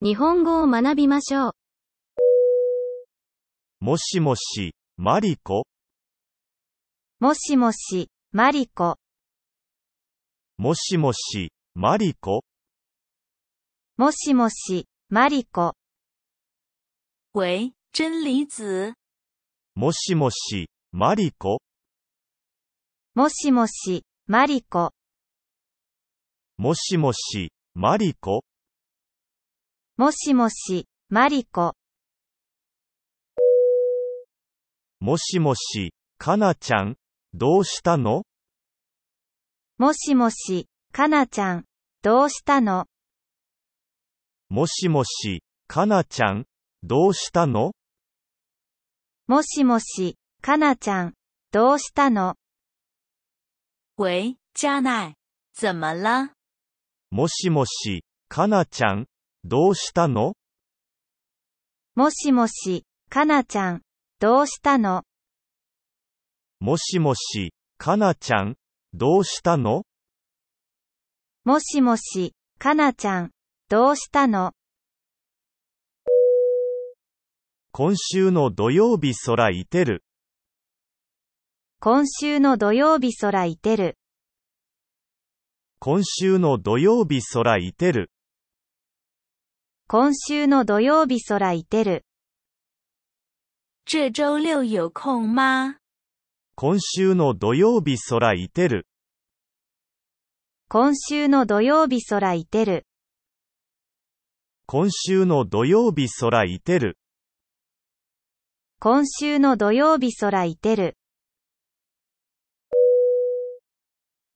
日本語を学びましょう。もしもし、マリコもしもし、マリコ。もしもし、マリコ。もしもし、マリコ。喂、真理子。もしもし、マリコ。もしもし、マリコ。もしもし、マリコもしもし、マリコ。もしもし、かなちゃん、どうしたのもしもし、かなちゃん、どうしたのもしもし、かなちゃん、どうしたのもしもし、かなちゃん、どうしたの喂、な奈、怎么了もしもし、かなちゃん、どうしたのもしもし、かなちゃん、どうしたのもしもし、かなちゃん、どうしたのもしもし、かなちゃん、どうしたの今週の土曜日空いてる。今週の土曜日空いてる。今週の土曜日空いてる。今週の土曜日空いてる。这周六有空吗今週の土曜日空いてる。今週の土曜日空いてる。今週の土曜日空いてる。今週の土曜日空いてる。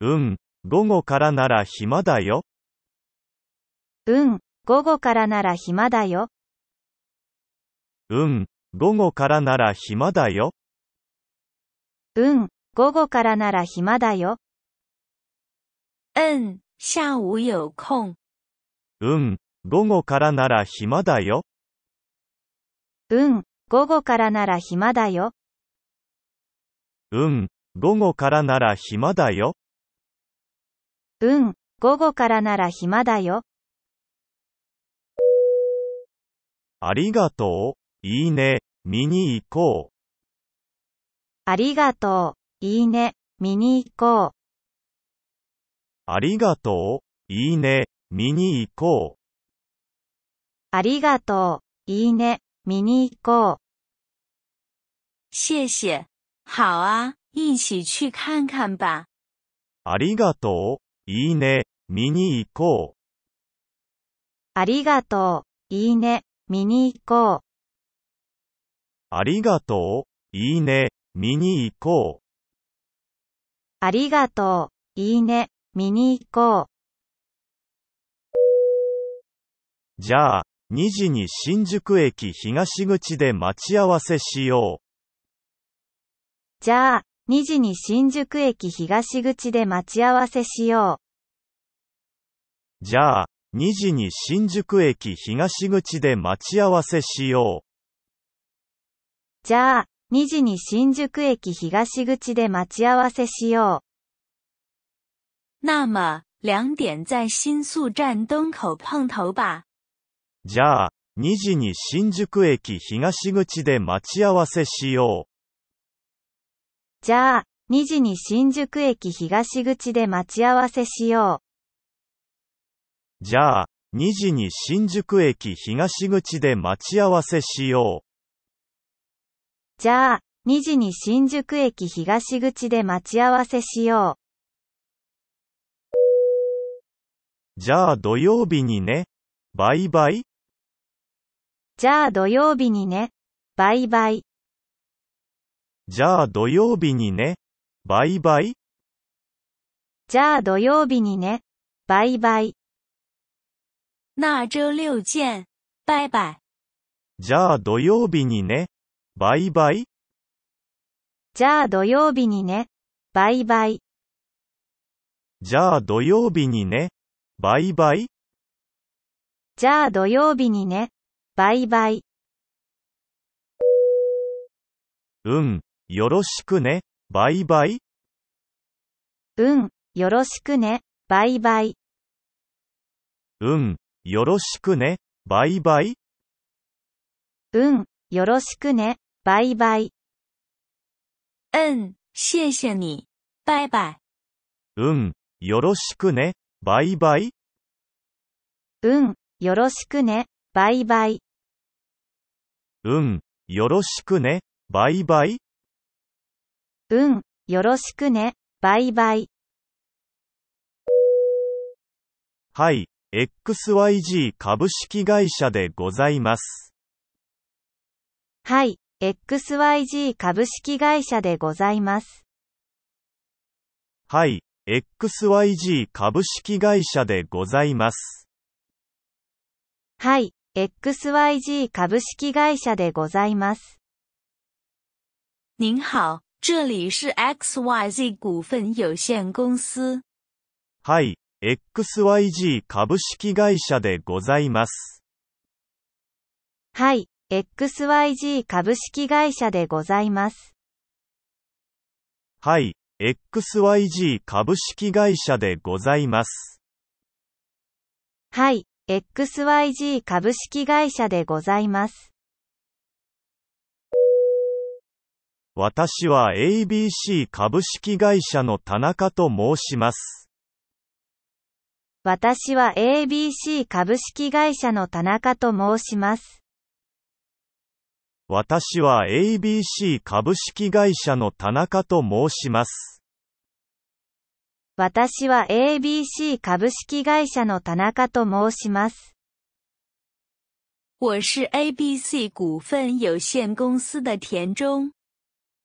うん、午後からなら暇だよ。うん、午後からなら暇だよ。うん、午後からなら暇だよ。うん、午後からなら暇だよ。うん、下午有空。うん、午後からなら暇だよ。うん、午後からなら暇だよ。うん、午後からなら暇だよ。うん、午後からなら暇だよ。ありがとう、いいね、見に行こう。ありがとう、いいね、見に行こう。ありがとう、いいね、見に行こう。ありがとう、いいね、見に行こう。谢谢。好啊、一起去看看吧。ありがといいね、見に行こう。ありがとう、いいね、見に行こう。ありがとう、いいね、見に行こう。ありがとう、いいね、見に行こう。じゃあ、2時に新宿駅東口で待ち合わせしよう。じゃあ、2時に新宿駅東口で待ち合わせしよう。じゃあ、2時に新宿駅東口で待ち合わせしよう。じゃあ、2時に新宿駅東口で待ち合わせしよう。那么、2点在新宿站灯口碰头吧。じゃあ、2時に新宿駅東口で待ち合わせしよう。じゃあ、2時に新宿駅東口で待ち合わせしよう。じゃあ、2時に新宿駅東口で待ち合わせしよう。じゃあ、2時に新宿駅東口で待ち合わせしよう。じゃあ土曜日にね。バイバイ。じゃあ土曜日にね。バイバイ。じゃあ土曜日にね。バイバイ。じゃあ土曜日にね。バイバイ。那周六见。バイバイ。じゃあ土曜日にね。バイバイ。じゃあ土曜日にね。バイバイ。じゃあ土曜日にね。バイバイ。じゃあ土曜日にね。バイバイ。うん。よろしくね、バイバイ。うん、よろしくね、バイバイ。うん、よろしくね、バイバイ。うん、よろしくね、バイバイ。うん、谢谢你、バイバイ。うん、よろしくね、バイバイ。うん、よろしくね、バイバイ。うん、よろしくね、バイバイ。うん、よろしくね、バイバイ。はい、XYG 株式会社でございます。はい、XYG 株式会社でございます。はい、XYG 株式会社でございます。はい、XYG 株式会社でございます。您好。这里是 XYZ 股份有限公司。はい、XYZ 株式会社でございます。はい、XYG 株式会社でございます。はい、XYG 株式会社でございます。はい、XYG 株式会社でございます。私は ABC 株式会社の田中と申します。私は ABC 株式会社の田中と申します。私は ABC 株式会社の田中と申します。私は ABC 株式会社の田中と申します。我是 ABC 股份有限公司的田中。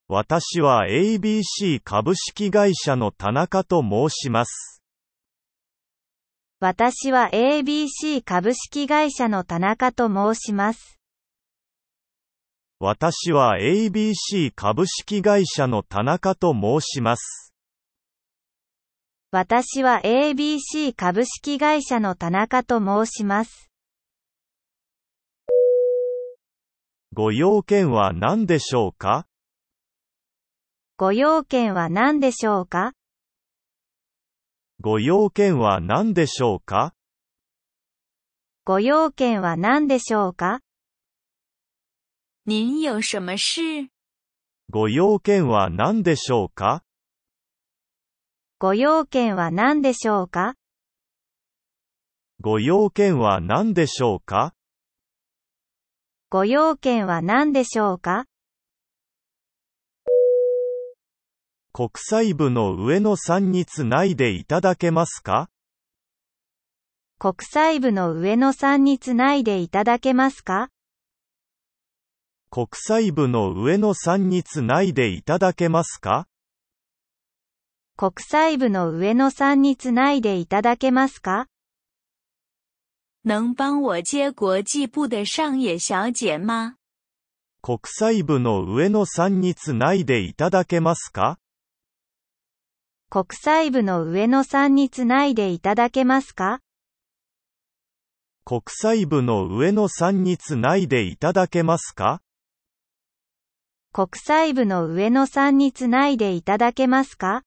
私は ABC 株式会社の田中と申します。私は ABC 株式会社の田中と申します。私は ABC 株式会社の田中と申します。私は ABC 株式会社の田中と申します。ご用件は何でしょうかご用件は何でしょうかご用件は何でしょうかご用件は何でしょうか您有什么事ご用件は何でしょうかご用件は何でしょうかご用件は何でしょうかご用件は何でしょうか国際部の上野さんにつないでいただけますか国際部の上野さんにつないでいただけますか国際部の上野さんにつないでいただけますか国際部の上野さんにつないでいただけますか能帮我接国际部的上野小姐吗国際部の上野さんにつないでいただけますか国際部の上野さんにつないでいただけますか国際部の上野さんにつないでいただけますか国際部の上野さんにつないでいただけますか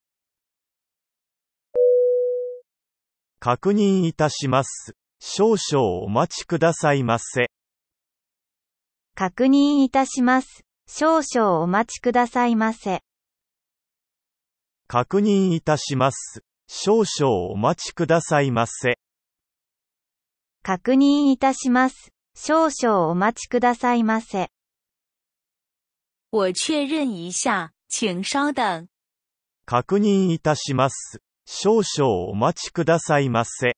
確認いたします。少々お待ちくださいませ。確認いたします。少々お待ちくださいませ。確認いたします。少々お待ちくださいませ。確認いたします。少々お待ちくださいませ。我确认一下、请稍等。確認いたします。少々お待ちくださいませ。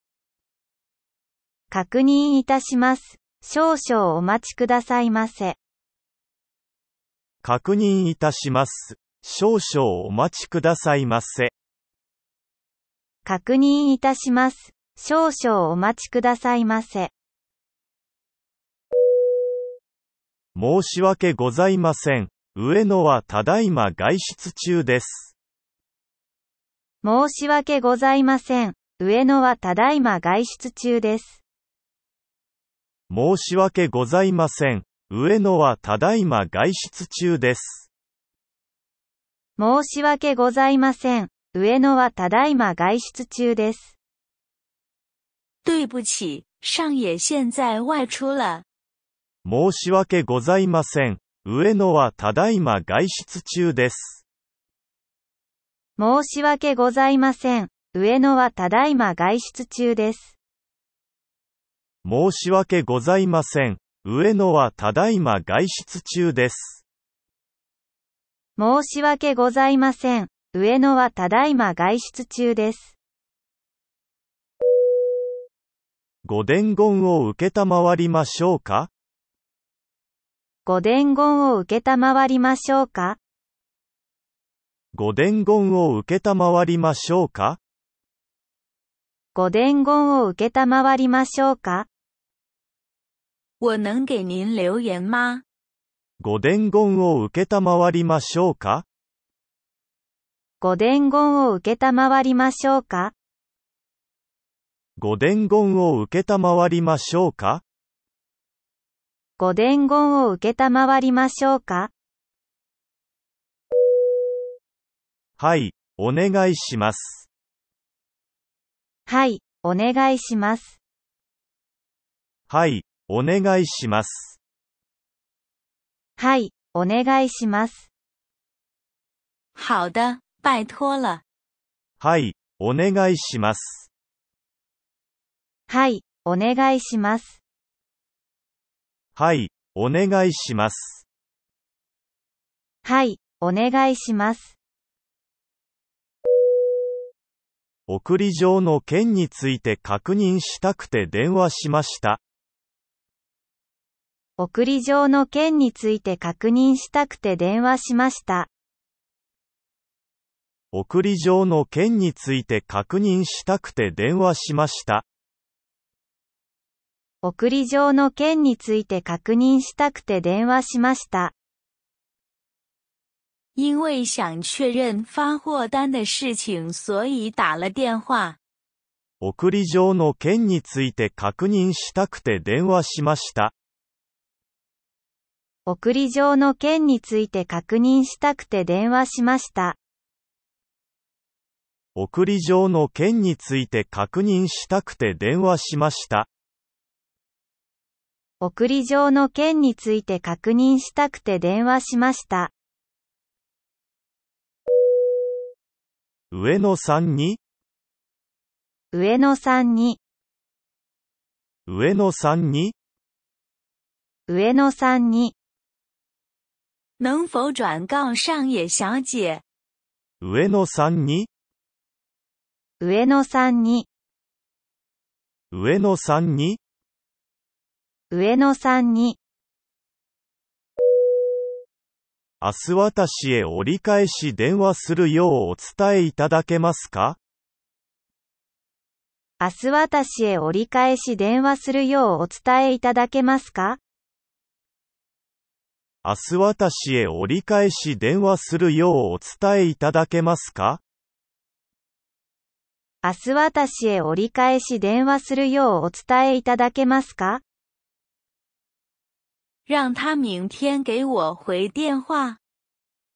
確認いたします。少々お待ちくださいませ。確認いたします。少々お待ちくださいませ。確認いたします。少々お待ちくださいませ。申し訳ございません。上野はただいま外出中です。申し訳ございません。上野はただいま外出中です。申し訳ございません。上野はただいま外出中です。申し訳ございません。上野はただいま外出中です。对不起、上野现在外出了。申し訳ございません。上野はただいま外出中です。申し訳ございません。上野はただいま外出中です。申し訳ございません。上野はただいま外出中です。申し訳ございません。上野はただいま外出中です。ご伝言を受けたまわりましょうかご伝言を受けたまわりましょうかご伝言を受けたまわりましょうかご伝言を受けたまわりましょうか我能给您留言吗ご伝言を受けたまわりましょうかご伝言を受けたまわりましょうかご伝言を受けたまわりましょうかご伝言を受けたまわりましょうかはい、お願いします。はい、お願いします。はい、お願いします。はい、お願いします。好的、拜托了。はい、お願いします。はい、お願いします。はい、お願いします。はい、お願いします。送り状の件について確認したくて電話しました。送り状の件について確認したくて電話しました。送り状の件について確認したくて電話しました。送り状の件について確認したくて電話しました。因为想确认发货单的事情，所以打了电话。送り状の件について確認したくて電話しました。送り状の件について確認したくて電話しました。送り状の件について確認したくて電話しました。送り状の件について確認したくて電話しました。上野さんに上野さんに上野さんに上野さんに能否转告上野小姐上野さんに上野さんに上野さんに上野さんに明日私へ折り返し電話するようお伝えいただけますか明日私へ折り返し電話するようお伝えいただけますか明日私へ折り返し電話するようお伝えいただけますか明日私へ折り返し電話するようお伝えいただけますか让他明天给我回電話。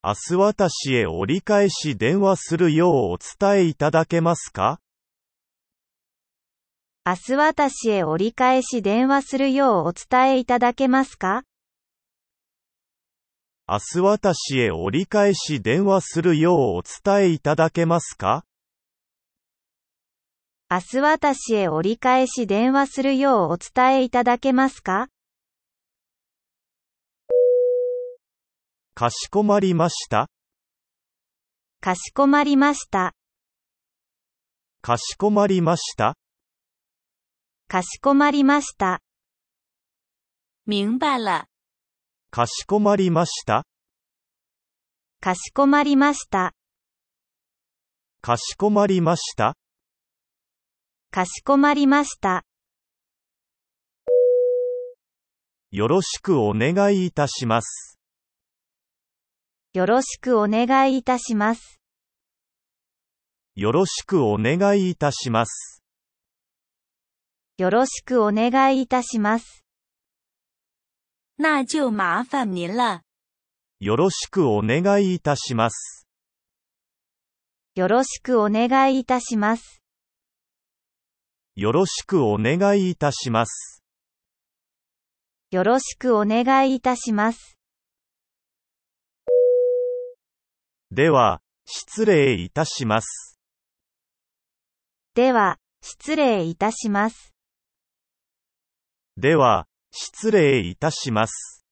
明日私へ折り返し電話するようお伝えいただけますか明日私へ折り返し電話するようお伝えいただけますか明日私へ折り返し電話するようお伝えいただけますか明日私へ折り返し電話するようお伝えいただけますかかしこまりました。かしこまりました。かしこまりました。かしこまりました。明白了。かしこまりましたかしこまりましたかしこまりましたかしこまりましたよろしくお願いいたしますよろしくお願いいたしますよろしくお願いいたしますよろしくお願いいたします。那就麻烦您了。よろしくお願いいたします。よろしくお願いいたします。よろしくお願いいたします。よろしくお願いいたします。では、失礼いたします。では、失礼いたします。では、失礼いたします。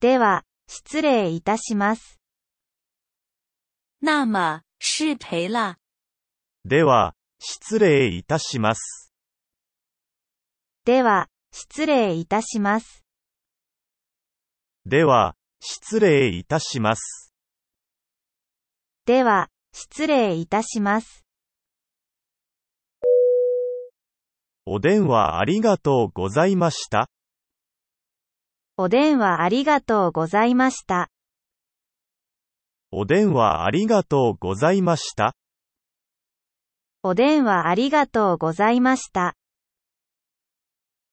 では、失礼いたします。那么、失陪了。では、失礼いたします。では、失礼いたします。では、失礼いたします。では、失礼いたします。お電話ありがとうございました。お電話ありがとうございました。お電話ありがとうございました。お電話ありがとうございました。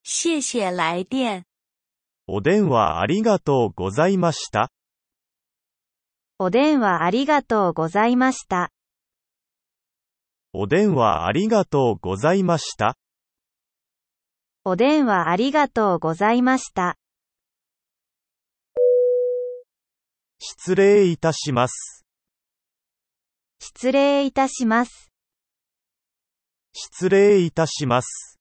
谢谢来電。お電話ありがとうございました。お電話ありがとうございました。お電話ありがとうございました。お電話ありがとうございました。失礼いたします。失礼いたします。失礼いたします。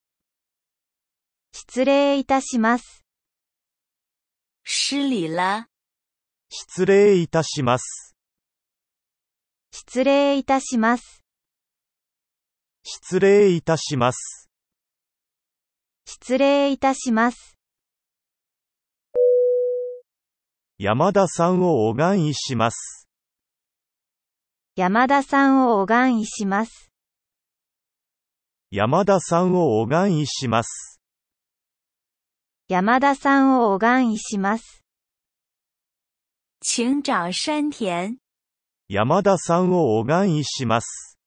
失礼いたします。失礼啦。失礼いたします。失礼いたします。失礼いたします。失礼いたします。山田さんをおんいします。山田さんをおんいします。山田さんをおんいします。山田さんをおんいします。请找山田。山田さんをおんいします。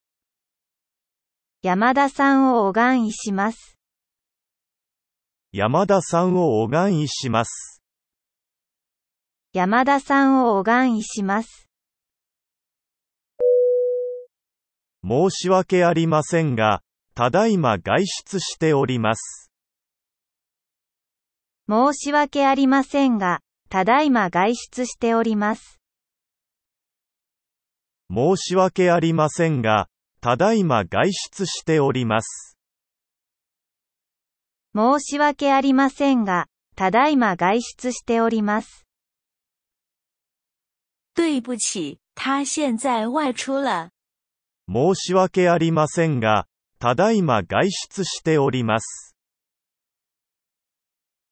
山田さんをおんいします。山田さんを拝意します。山田さんを拝意します。申し訳ありませんが、ただいま外出しております。申し訳ありませんが、ただいま外出しております。申し訳ありませんが、ただいま外出しております。申し訳ありませんが、ただいま外出しております。对不起、他现在外出了。申し訳ありませんが、ただいま外出しております。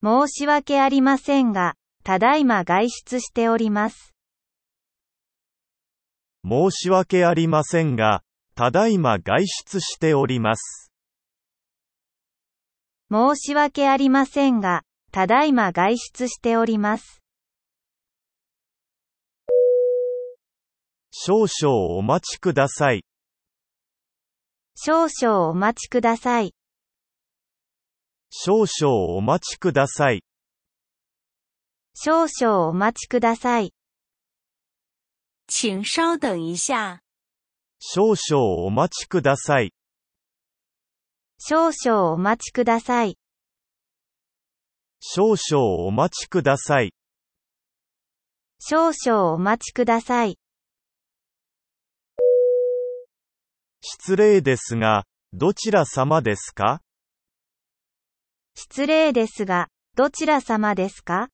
申し訳ありませんが、ただいま外出しております。申し訳ありませんが、ただいま外出しております。申し訳ありませんが、ただいま外出しております。少々お待ちください。少々お待ちください。少々お待ちください。少々お待ちください。请稍等一下。少々お待ちください。少々お待ちください。少々お待ちください。少々お待ちください。失礼ですが、どちら様ですか失礼ですが、どちら様ですか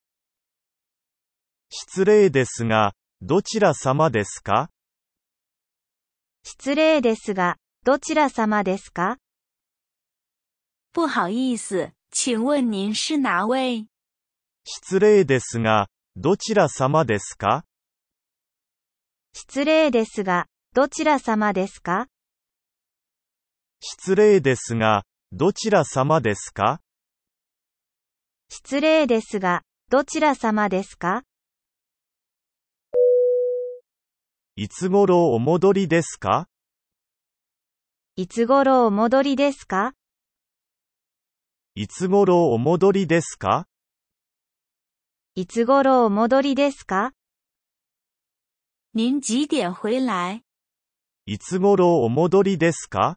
失礼ですが、どちら様ですか失礼ですが、どちら様ですか不好意思、请问您是哪位失礼ですが、どちら様ですか失礼ですが、どちら様ですか失礼ですが、どちら様ですか失礼ですが、どちら様ですかいつ頃お戻りですかいつ頃お戻りですかいつ頃お戻りですかいつ頃お戻りですか您几点回来いつ頃お戻りですか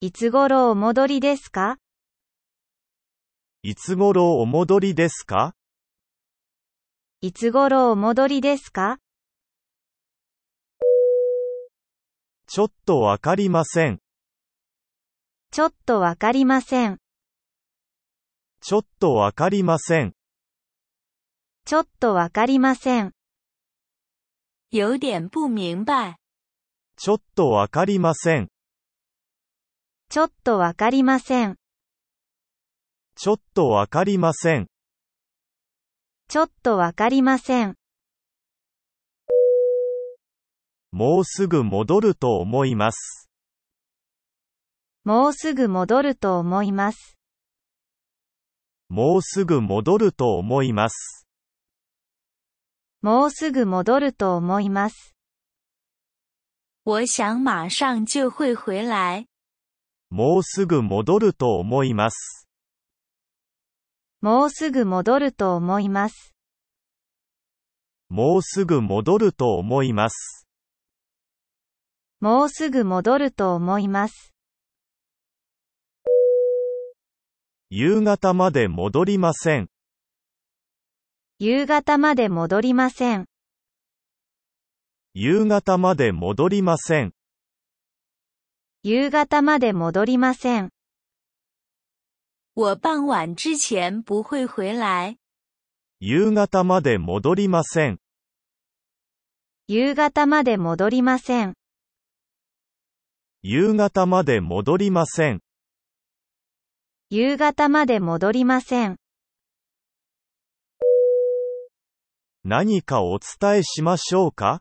いつ頃お戻りですかいつ頃お戻りですかいつ頃お戻りですかちょっとわかりません。ちょっとわかりません。ちょっとわかりません。ちょっとわかりません。有点不明白。ちょっとわかりません。ちょっとわかりません。ちょっとわかりません。ちょっとわかりません。もうすぐ戻ると思います。もうすぐ戻ると思います。もうすぐ戻ると思います。もうすぐ戻ると思います。我想马上就会回来。もうすぐ戻ると思います。もうすぐ戻ると思います。もうすぐ戻ると思います。もうすぐ戻ると思います。夕方まで戻りません。夕方まで戻りません。夕方まで戻りません。夕方まで戻りません。我傍晚之前不会回来。夕方まで戻りません。夕方まで戻りません。夕方まで戻りません。夕方まで戻りません。何かお伝えしましょうか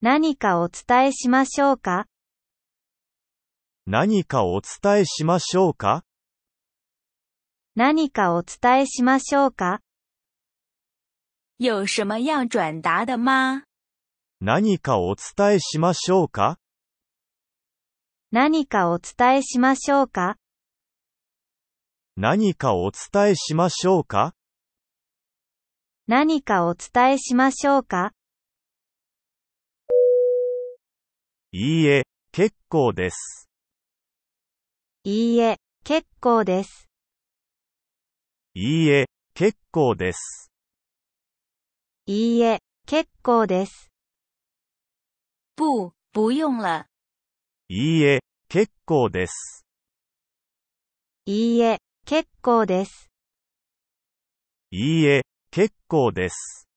何かお伝えしましょうか何かお伝えしましょうか何かお伝えしましょうか有什么要转达的吗何かお伝えしましょうか何かお伝えしましょうか何かお伝えしましょうか何かお伝えしましょうかいいえ、結構です。いいえ、結構です。いいえ、結構です。いいえ、結構です。不、不用了。いいえ、結構です。いいえ、結構です。いいえ、結構です。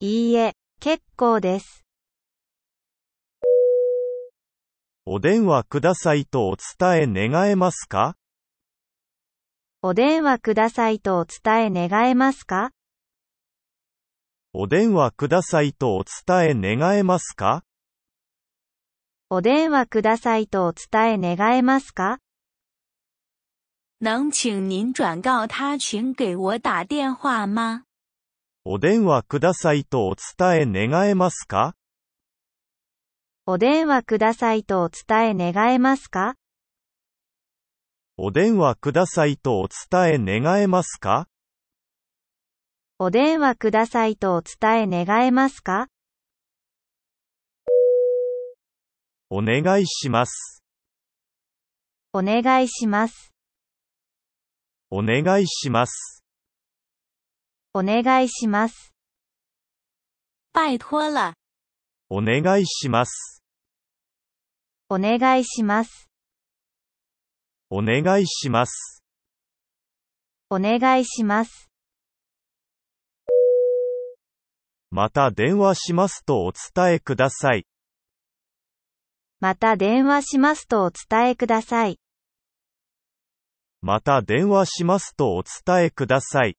いいえ、結構です。お電話くださいとお伝え願えますかお電話くださいとお伝え願えますかお電話くださいとお伝え願えますかお電話くださいとお伝え願えますか能请您转告他请给我打电话吗お電話くださいとお伝え願えますかお電話くださいとお伝え願えますかお電話くださいとお伝え願えますかお電話くださいとお伝え願えますかお願いします。お願いします。お願いします。お願いします。拜托了。お願いします。お願いします。お願いします。お願いします。また電話しますとお伝えください。また電話しますとお伝えください。また電話しますとお伝えください。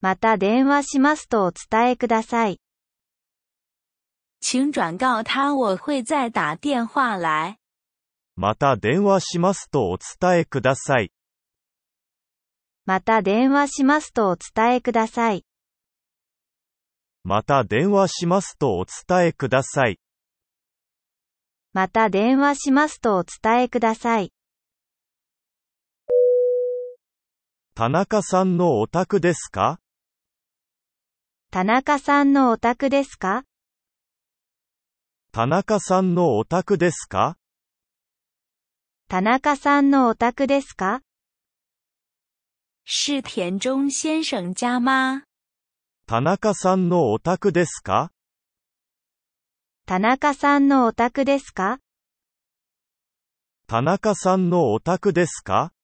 また電話しますとお伝えください。请转告他我会再打电话来。また電話しますとお伝えください。また電話しますとお伝えください。また電話しますとお伝えください。また電話しますとお伝えください。田中さんのお宅ですか田中さんのお宅ですか田中さんのお宅ですか田中さんのお宅ですか是田中先生家吗田中さんのお宅ですか田中さんのお宅ですか田中さんのお宅ですか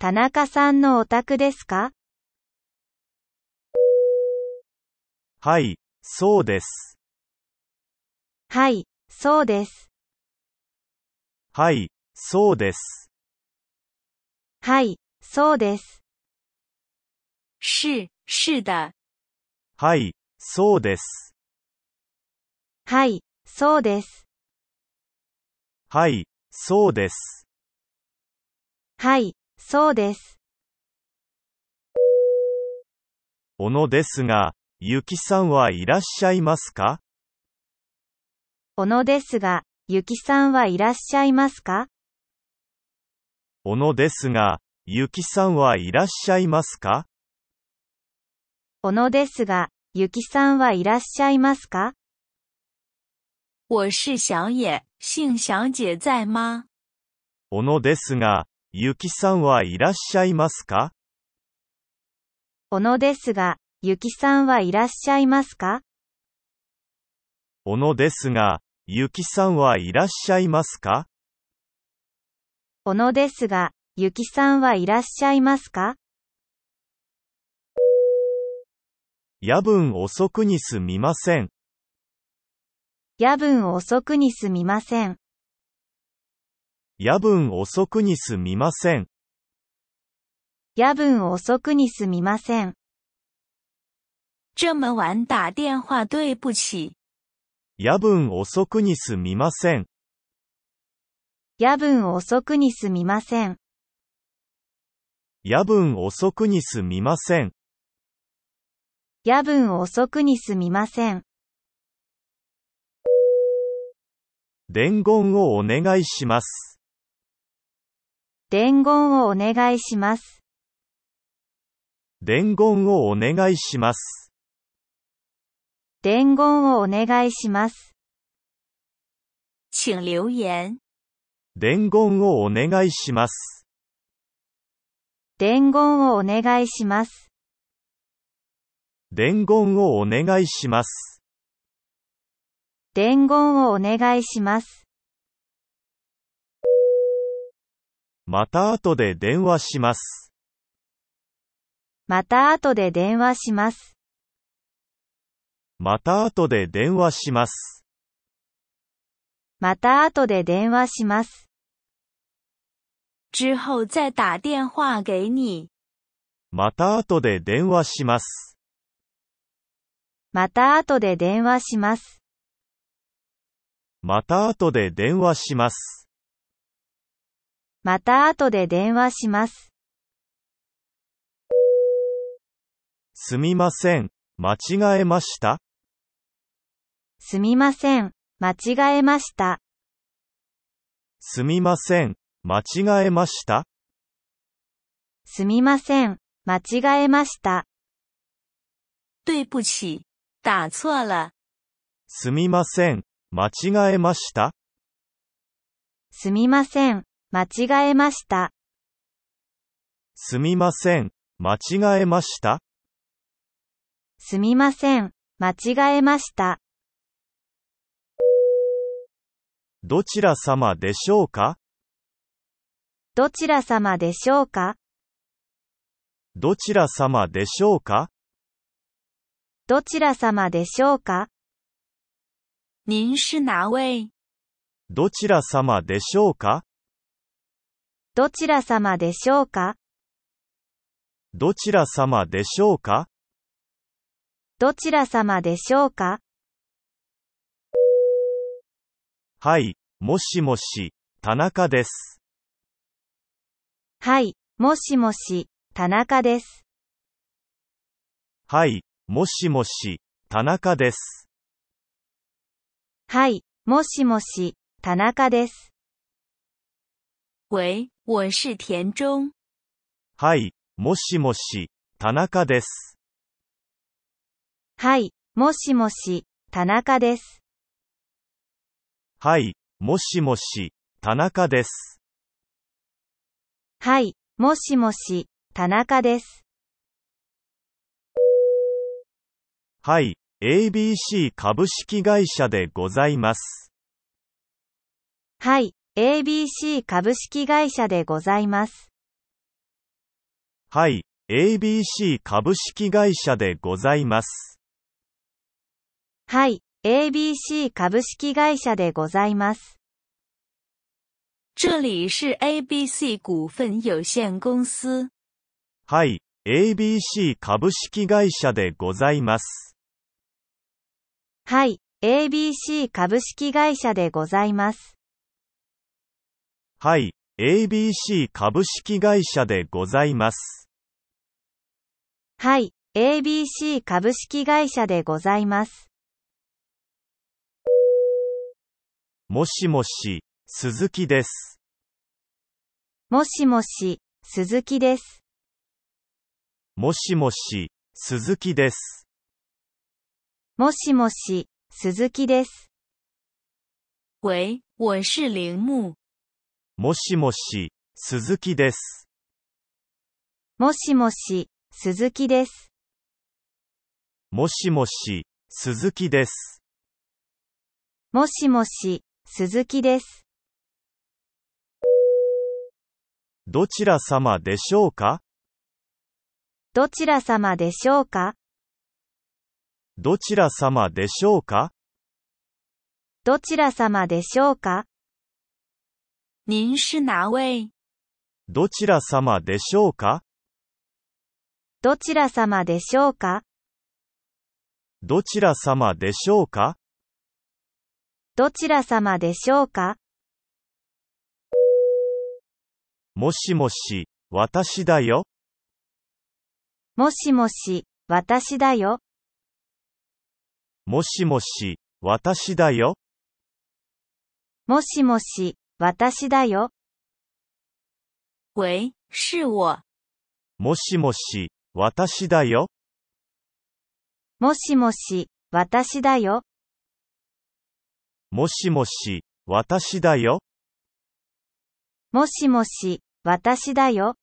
田中さんのお宅ですかはい、そうです。はい、そうです。はい、そうです。はい、そうです。是、是だ。はい、そうです。はい、そうです。はい、そうです。はい、そうです。小野ですが、ゆきさんはいらっしゃいますか小野ですが、ゆきさんはいらっしゃいますか小野ですが、ゆきさんはいらっしゃいますか小野ですが、ゆきさんはいらっしゃいますか我是小野、姓小姐在吗小野ですが、ゆきさんはいらっしゃいますか小野ですが、ゆきさんはいらっしゃいますか小野ですが、ゆきさんはいらっしゃいますか小野ですが、ゆきさんはいらっしゃいますか夜分遅くにすみません。夜分遅くにすみません。夜分遅くにすみません。夜分遅くにすみません。这么晚打电话对不起。夜分遅くにすみません。夜分遅くにすみません。夜分遅くにすみません。夜分遅くにすみません。伝言をお願いします。伝言をお願いします。伝言をお願いします。伝言をお願いします。请留言。伝言をお願いします。伝言をお願いします。伝言をお願いします。伝言をお願いします。また後で電話します。また後で電話します。また後で電話します。また後で電話します。之後再打电话给你。また後で電話します。また後で電話します。また後で電話します。また後で電話します。すみません。間違えましたすみません。間違えました。すみません。間違えましたすみません。間違えました。对不起。打错了。すみません。間違えました。すみません。間違えました。すみません、間違えましたすみません、間違えました。どちら様でしょうかどちら様でしょうかどちら様でしょうかどちら様でしょうか您是哪位どちら様でしょうかどちら様でしょうかどちら様でしょうかどちら様でしょうかはい、もしもし、田中です。はい、もしもし、田中です。はい、もしもし、田中です。はい、もしもし、田中です。喂、我是田中。はい、もしもし、田中です。はい、もしもし、田中です。はい、もしもし、田中です。はい、もしもし、田中です。はい、ABC 株式会社でございます。はい、ABC 株式会社でございます。はい、ABC 株式会社でございます。はい、ABC 株式会社でございます。这里是 ABC 股份有限公司。はい、ABC 株式会社でございます。はい、ABC 株式会社でございます。はい、ABC 株式会社でございます。はい、ABC 株式会社でございます。もしもし、鈴木です。もしもし、鈴木です。もしもし、鈴木です。もしもし、鈴木です。喂、我是铃木。もしもし、鈴木です。もしもし、鈴木です。もしもし、鈴木です。もしもし、鈴木です。どちら様でしょうかどちら様でしょうかどちら様でしょうかどちら様でしょうか您是哪位どちら様でしょうかどちら様でしょうかどちら様でしょうかどちら様でしょうかもしもし、私だよ。もしもし、私だよ。もしもし、私だよ。もしもし、私だよ。喂、是我。もしもし、私だよ。もしもし、私だよ。もしもし、私だよ。もしもし、私だよ。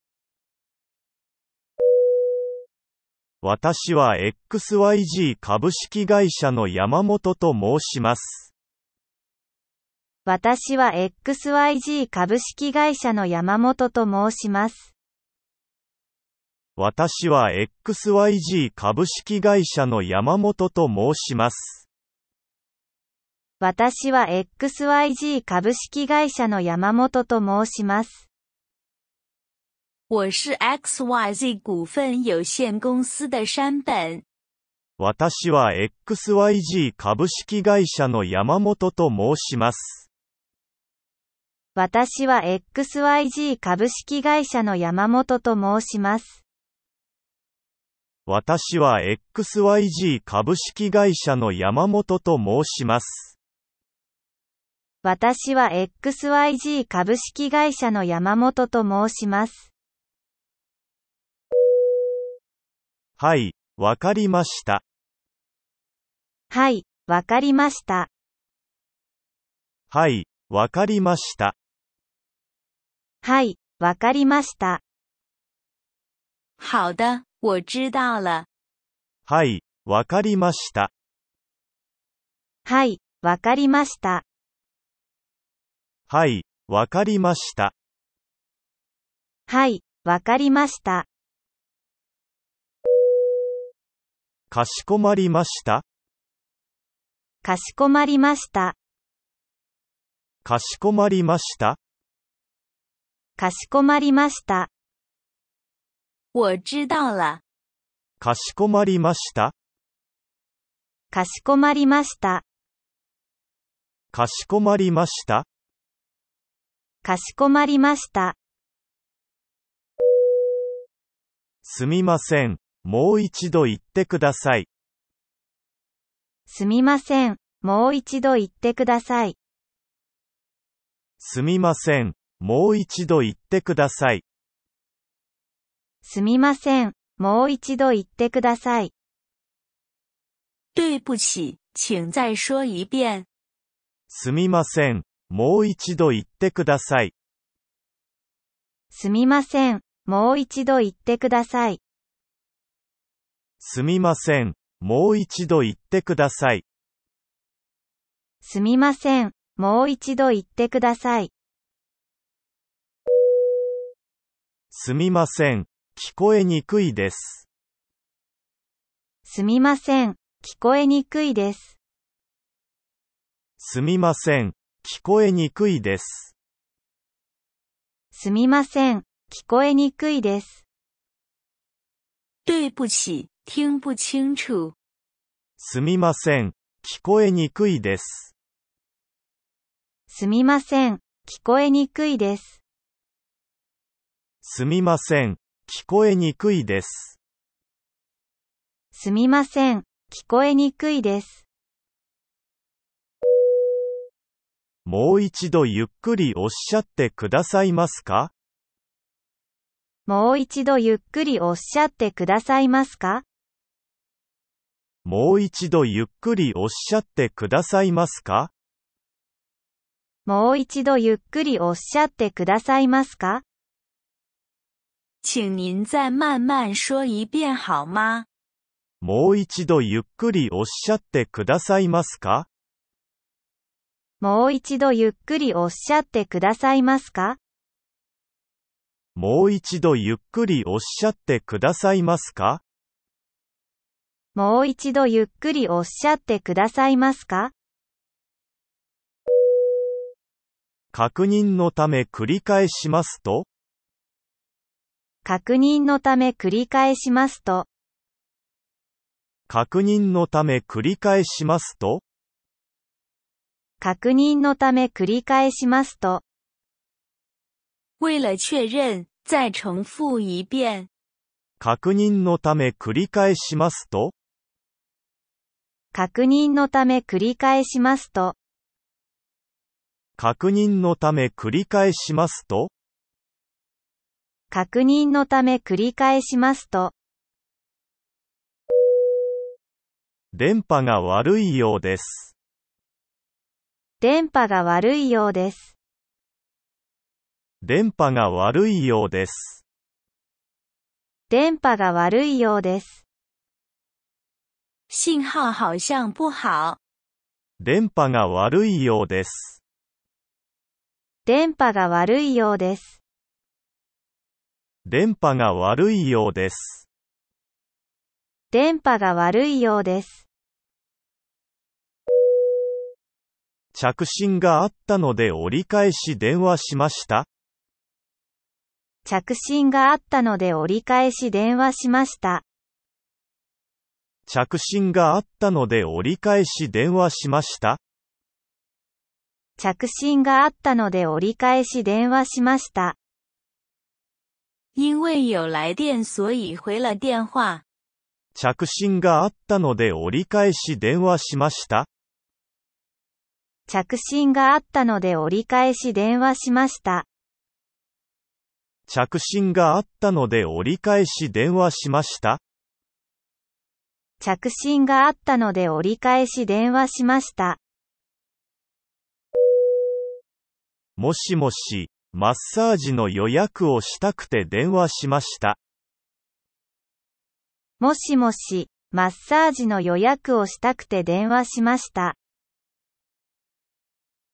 私は XYG 株式会社の山本と申します。私は XYG 株式会社の山本と申します。私は XYG 株式会社の山本と申します。私は XYG 株式会社の山本と申します。我是 XYZ 股份有限公司的山本。私は XYG 株式会社の山本と申します。私は XYG 株式会社の山本と申します。私は XYG 株式会社の山本と申します。私は XYG 株式会社の山本と申します。はい、わかりました。はい、わかりました。はい、わかりました。はい、わかりました。好的、我知道了。はい、わかりました。はい、わかりました。はい、わかりました。はい、わかりました。かしこまりました。かしこまりました。かしこまりました。かしこまりました。我知道了。かしこまりました。かしこまりました。かしこまりました。かしこまりました。すみません。もう一度言ってください。すみません。もう一度言ってください。すみません。もう一度言ってください。すみません。もう一度言ってください。对不起、请再说一遍。すみません。もう一度言ってください。すみません。もう一度言ってください。すみません。もう一度言ってください。すみません。もう一度言ってください。すみません。聞こえにくいです。すみません。聞こえにくいです。すみません。聞こえにくいです。すみません。聞こえにくいです。对不起、听不清楚。すみません。聞こえにくいです。すみません。聞こえにくいです。すみません。聞こえにくいです。すみません。聞こえにくいです。もう一度ゆっくりおっしゃってくださいますかもう一度ゆっくりおっしゃってくださいますかもう一度ゆっくりおっしゃってくださいますかもう一度ゆっくりおっしゃってくださいますか请您再慢慢说一遍好吗？もう一度ゆっくりおっしゃってくださいますかもう一度ゆっくりおっしゃってくださいますかもう一度ゆっくりおっしゃってくださいますかもう一度ゆっくりおっしゃってくださいますか確認のため繰り返しますと確認のため繰り返しますと、確認のため繰り返しますと、確認のため繰り返しますと、为了确认、再重复一遍。確認のため繰り返しますと、確認のため繰り返しますと、確認のため繰り返しますと、確認のため繰り返しますと、電波が悪いようです。電波が悪いようです。電波が悪いようです。電波が悪いようです。信号好像不好。電波が悪いようです。電波が悪いようです。電波が悪いようです。電波が悪いようです。着信があったので折り返し電話しました着信があったので折り返し電話しました。着信があったので折り返し電話しました。着信があったので折り返し電話しました。因为有来电所以回了电话。着信があったので折り返し電話しました。着信があったので折り返し電話しました。着信があったので折り返し電話しました。着信があったので折り返し電話しました。もしもし、マッサージの予約をしたくて電話しました。もしもし、マッサージの予約をしたくて電話しました。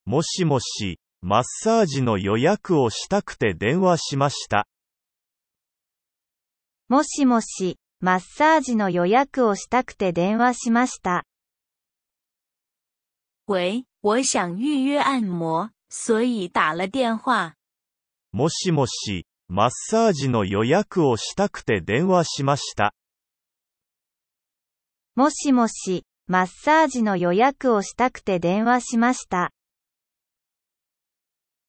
もしもし、マッサージの予約をしたくて電話しました。もしもし、マッサージの予約をしたくて電話しました。喂，我想预约按摩，所以打了电话。もしもし、マッサージの予約をしたくて電話しました。もしもし、マッサージの予約をしたくて電話しました。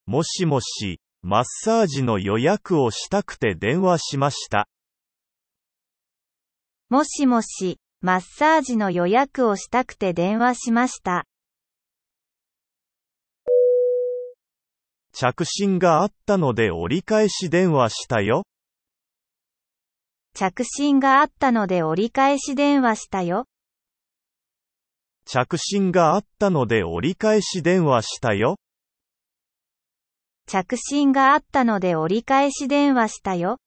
もしもし、マッサージの予約をしたくて電話しました。もしもし、マッサージの予約をしたくて電話しました。着信があったので折り返し電話したよ。着信があったので折り返し電話したよ。着信があったので折り返し電話したよ。着信があったので折り返し電話したよ。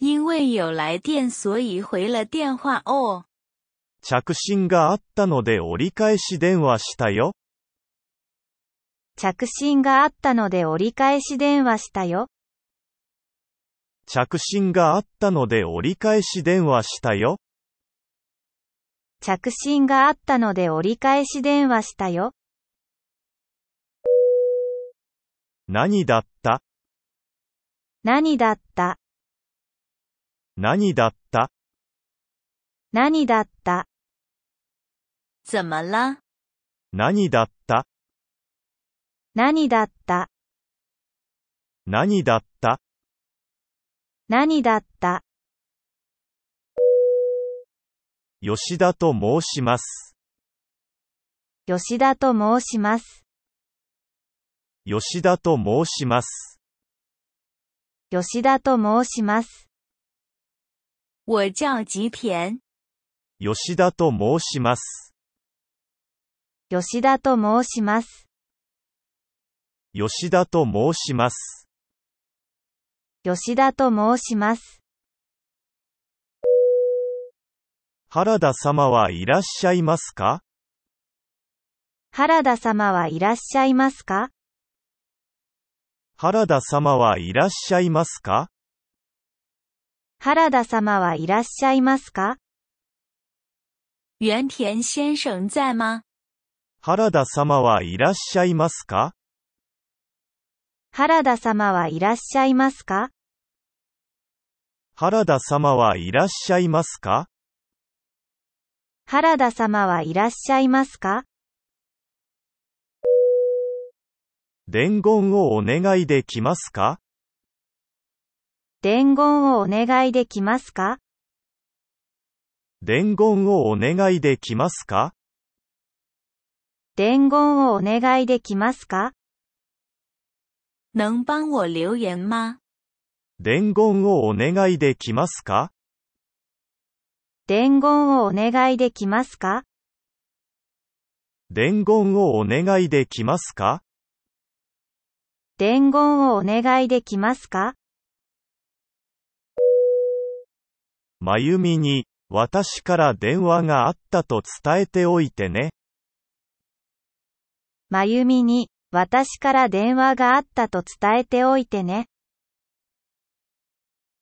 因为有来电所以回了电话哦。着信があったので折り返し電話したよ。着信があったので折り返し電話したよ。着信があったので折り返し電話したよ。着信があったので折り返し電話したよ。何だった何だった何だった何だった怎么了何だった何だった何だった何だった吉田と申します。吉田と申します。吉田と申します。吉田と申します。我叫吉田。吉田と申します。吉田と申します。吉田と申します。吉田と申します。原田様はいらっしゃいますか原田様はいらっしゃいますか原田様はいらっしゃいますか原田様はいらっしゃいますか原田先生在吗原田様はいらっしゃいますか原田様はいらっしゃいますか原田様はいらっしゃいますか原田様はいらっしゃいますか伝言をお願いできますか伝言をお願いできますか伝言をお願いできますか伝言をお願いできますか能帮我留言吗伝言をお願いできますか伝言をお願いできますか伝言をお願いできますか伝言をお願いできますかまゆみに、私から電話があったと伝えておいてね。まゆみに、私から電話があったと伝えておいてね。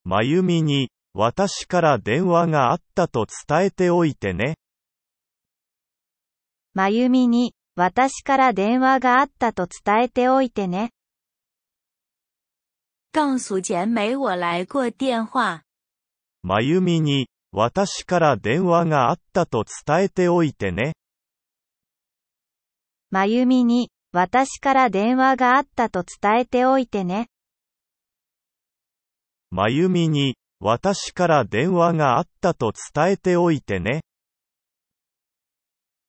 まゆみに、私から電話があったと伝えておいてね。まゆみに、私から電話があったと伝えておいてね。告简美我来过电话。まゆみに、私から電話があったと伝えておいてね。まゆみに、私から電話があったと伝えておいてね。まゆみに、私から電話があったと伝えておいてね。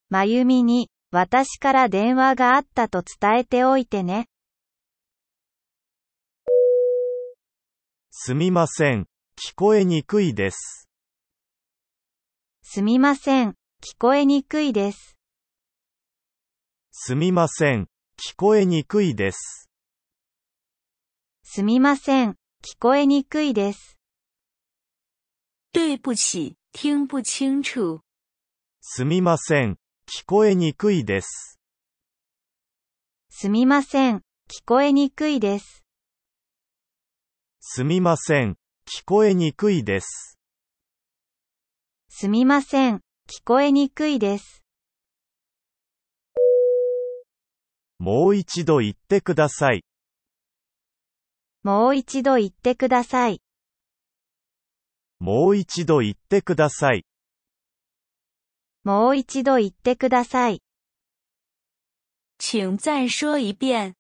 まゆみに、私から電話があったと伝えておいてね。すみません、聞こえにくいです。すみません、聞こえにくいです。すみません。聞こえにくいです。すみません。聞こえにくいです。对不起、听不清楚。すみません。聞こえにくいです。すみません。聞こえにくいです。すみません。聞こえにくいです。すみません。聞こえにくいです。もう一度言ってください。もう一度言ってください。もう一度言ってください。もう一度言ってください。请再说一遍。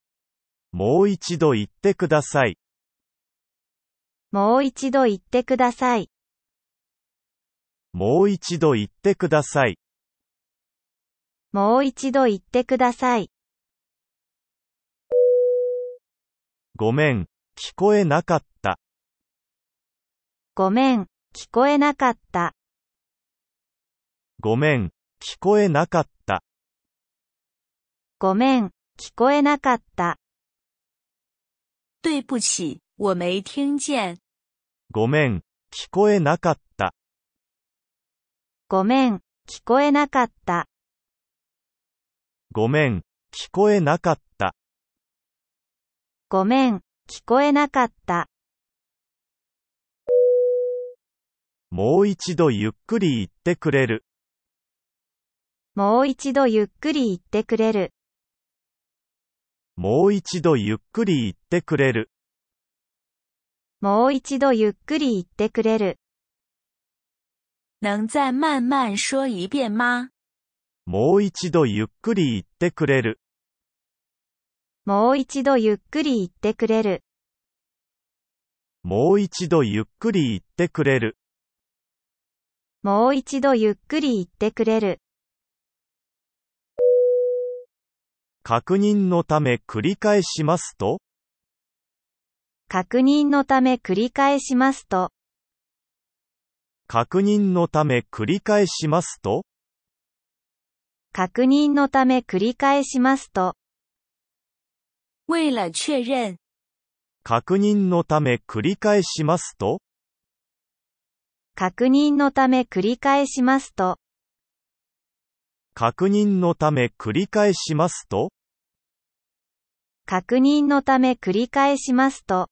もう一度言ってください。もう一度言ってください。もう一度言ってください。もう一度言ってください。ごめん、聞こえなかった。ごめん、聞こえなかった。ごめん、聞こえなかった。ごめん、聞こえなかった。对不起、我没听见。ごめん、聞こえなかった。ごめん、聞こえなかった。ごめん、聞こえなかった。ごめん、聞こえなかった。もう一度ゆっくり言ってくれる。もう一度ゆっくり言ってくれる。もう一度ゆっくり言ってくれる。もう一度ゆっくり言ってくれる。能再慢慢说一遍吗もう一度ゆっくり言ってくれる。もう一度ゆっくり言ってくれる。もう一度ゆっくり言ってくれる。もう一度ゆっくり言ってくれる。確認のため繰り返しますと確認のため繰り返しますと確認のため繰り返しますと確認のため繰り返しますと为了确认。確認のため繰り返しますと、確認のため繰り返しますと、確認のため繰り返しますと、確認のため繰り返しますと、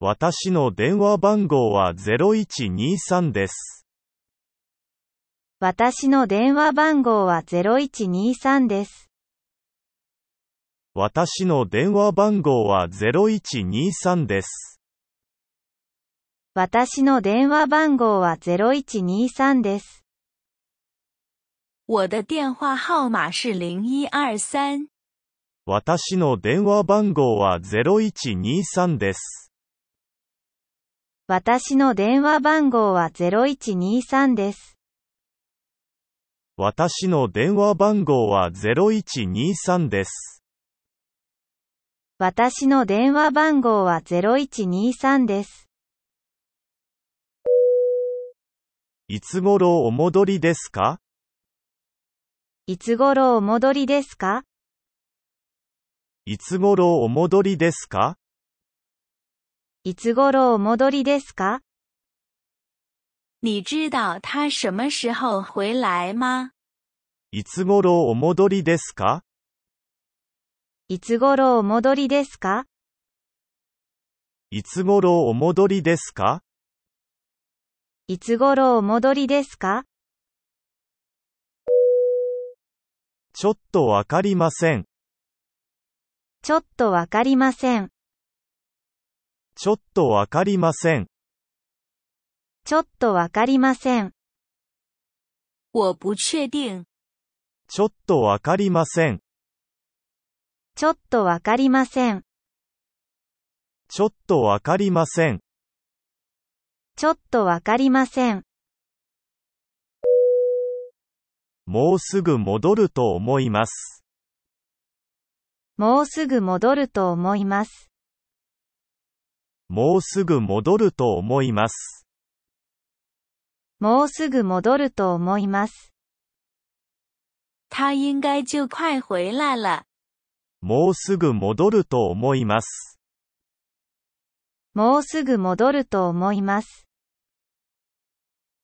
私の電話番号は0123です。私の電話番号は0123です。私の電話番号は0123です。私の電話番号は0123です。我的電話号码是0123。私の電話番号は0123です。私の電話番号は0123です。私の電話番号は0123です。私の電話番号は0123です。いつ頃お戻りですかいつ頃お戻りですかいつ頃お戻りですかいつ頃お戻りですか你知道他什么时候回来吗いつ頃お戻りですかいつ頃お戻りですかいつ頃お戻りですかいつ頃お戻りですかちょっとわかりません。ちょっとわかりません。ちょっとわかりません。ちょっとわかりません。我不确定。ちょっとわかりません。ちょっとわかりません。ちょっとわかりません。ちょっとわかりません。もうすぐ戻ると思います。もうすぐ戻ると思います。もうすぐ戻ると思います。もうすぐ戻ると思います。他应该就快回来了。もうすぐ戻ると思います。もうすぐ戻ると思います。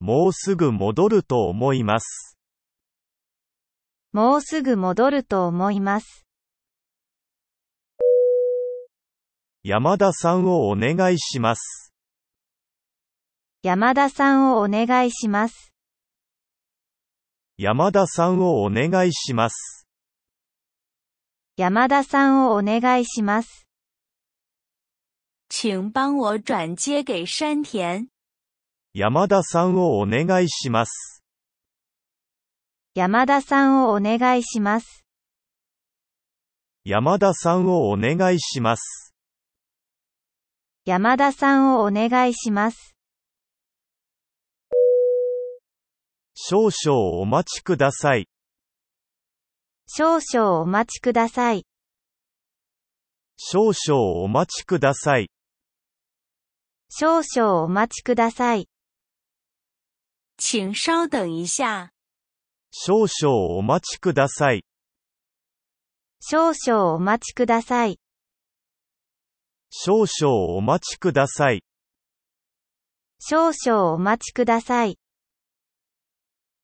もうすぐ戻ると思います。もうすぐ戻ると思います。山田さんをお願いします。山田さんをお願いします。山田さんをお願いします。山田さんをお願いします。请帮我转接给山田。山田さんをお願いします。山田さんをお願いします。山田さんをお願いします。山田さんをお願いします。少々お待ちください。少々お待ちください。少々お待ちください。少々お待ちください。请稍等一下。少々お待ちください。少々お待ちください。少々お待ちください。少々お待ちください。